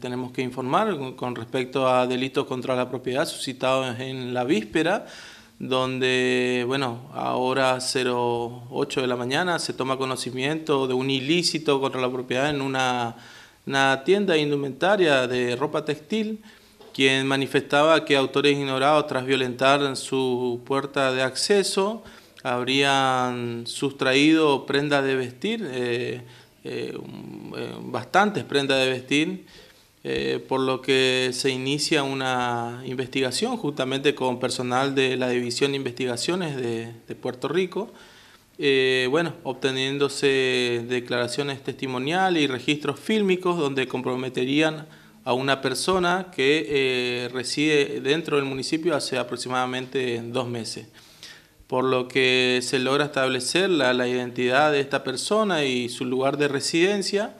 Tenemos que informar con respecto a delitos contra la propiedad suscitados en la víspera, donde, bueno, ahora 08 de la mañana se toma conocimiento de un ilícito contra la propiedad en una, una tienda indumentaria de ropa textil, quien manifestaba que autores ignorados tras violentar su puerta de acceso habrían sustraído prendas de vestir, eh, eh, eh, bastantes prendas de vestir, eh, por lo que se inicia una investigación justamente con personal de la División de Investigaciones de, Puerto Rico, eh, obteniéndose declaraciones testimoniales y registros fílmicos donde comprometerían a una persona que eh, reside dentro del municipio hace aproximadamente dos meses. Por lo que se logra establecer la identidad de esta persona y su lugar de residencia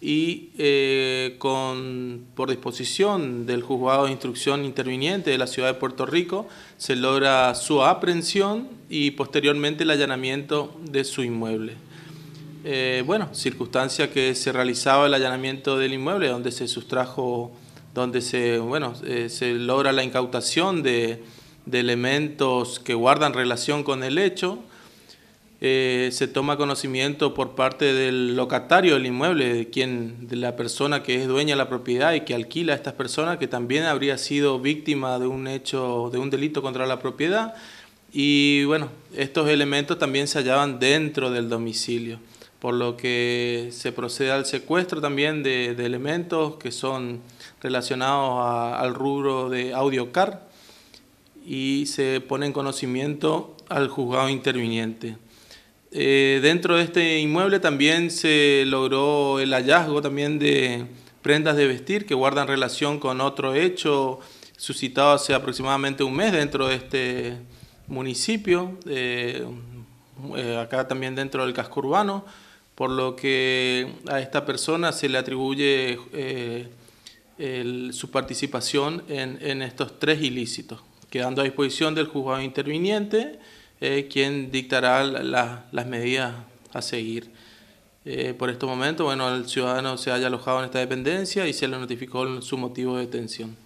y eh, por disposición del juzgado de instrucción interviniente de la ciudad de Puerto Rico, se logra su aprehensión y posteriormente el allanamiento de su inmueble. Eh, bueno, circunstancia que se realizaba el allanamiento del inmueble, donde se sustrajo, donde se, eh, logra la incautación de elementos que guardan relación con el hecho, eh, se toma conocimiento por parte del locatario del inmueble, de, quien, de la persona que es dueña de la propiedad y que alquila a estas personas, que también habría sido víctima de un hecho, de un delito contra la propiedad. Y bueno, estos elementos también se hallaban dentro del domicilio, por lo que se procede al secuestro también de, elementos que son relacionados al rubro de AudioCar y se pone en conocimiento al juzgado interviniente. Eh, dentro de este inmueble también se logró el hallazgo también de prendas de vestir que guardan relación con otro hecho suscitado hace aproximadamente un mes dentro de este municipio, eh, eh, acá también dentro del casco urbano, por lo que a esta persona se le atribuye su participación en, en estos tres ilícitos, quedando a disposición del juzgado interviniente eh, quien dictará las medidas a seguir. Eh, por este momento, bueno, el ciudadano se haya alojado en esta dependencia y se le notificó su motivo de detención.